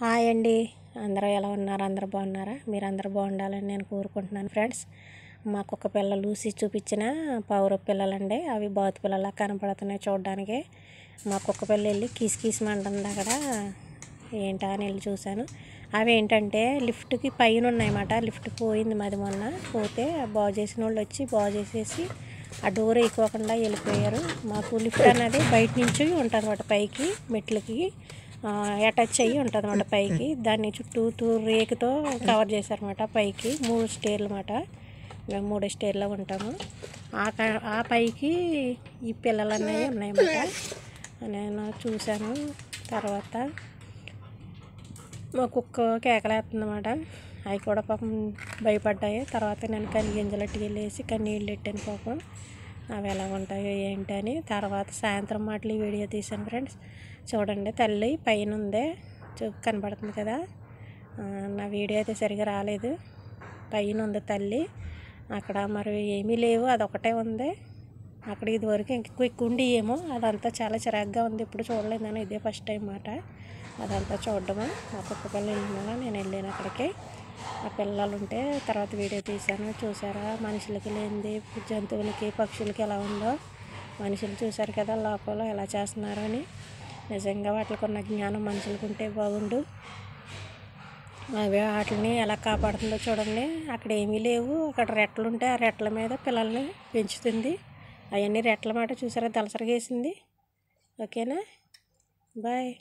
hi అండి అందరూ ఎలా ఉన్నారు అందరూ బాగున్నారా మీరు అందరూ బాగుండాలని నేను కోరుకుంటున్నాను ఫ్రెండ్స్ మాకు ఒక పిల్ల లూసి చూపించిన పిల్లలు పిల్లలండి అవి బాతు పిల్లలా కనపడుతున్నాయి చూడడానికి మాకు ఒక పిల్ల వెళ్ళి కిస్ కిస్ మంటుంది అక్కడ ఏంటా అని వెళ్ళి చూశాను అవి ఏంటంటే లిఫ్ట్కి పైన ఉన్నాయన్నమాట లిఫ్ట్ పోయింది మాది మొన్న పోతే బాగు చేసిన వాళ్ళు వచ్చి బాగు చేసేసి ఆ డోర్ ఎక్కువకుండా వెళ్ళిపోయారు మాకు లిఫ్ట్ అనేది బయట నుంచి ఉంటుంది పైకి మెట్లకి అటాచ్ అయ్యి ఉంటుంది అనమాట పైకి దాన్ని చుట్టూ రేకుతో కవర్ చేశారనమాట పైకి మూడు స్టేర్లు అనమాట మేము మూడు స్టేర్లో ఉంటాము ఆ ఆ పైకి ఈ పిల్లలు అనేవి ఉన్నాయన్నమాట నేను చూశాను తర్వాత మా కుక్క కేకలేస్తుందన్నమాట అవి కూడా పాపం భయపడ్డాయి తర్వాత నేను కని గింజలట్టుకి వెళ్ళేసి కన్నీళ్ళు పెట్టాను పాపం అవి ఎలా ఉంటాయో ఏంటి అని తర్వాత సాయంత్రం మాటలు వీడియో తీశాను ఫ్రెండ్స్ చూడండి తల్లి పైన ఉందే చూ కనబడుతుంది కదా నా వీడియో అయితే సరిగా రాలేదు పైన ఉంది తల్లి అక్కడ మరి ఏమీ లేవు అదొకటే ఉంది అక్కడ ఇది వరకు ఇంక ఎక్కువ ఏమో అదంతా చాలా చిరాగ్గా ఉంది ఇప్పుడు చూడలేదు ఇదే ఫస్ట్ టైం మాట అదంతా చూడడము మా పుట్టుకల్ని వెళ్ళినా నేను వెళ్ళాను అక్కడికి ఆ పిల్లలు ఉంటే తర్వాత వీడియో తీశాను చూసారా మనుషులకి లేనిది జంతువులకి పక్షులకి ఎలా ఉందో మనుషులు చూశారు కదా లోపల ఎలా చేస్తున్నారు అని నిజంగా వాటికి ఉన్న జ్ఞానం ఉంటే బాగుండు అవి వాటిని ఎలా కాపాడుతుందో చూడండి అక్కడ ఏమీ లేవు అక్కడ రెట్టలు ఉంటే ఆ రెట్టల మీద పిల్లల్ని పెంచుతుంది అవన్నీ రెట్టల మాట చూసారా దళసరిగేసింది ఓకేనా బాయ్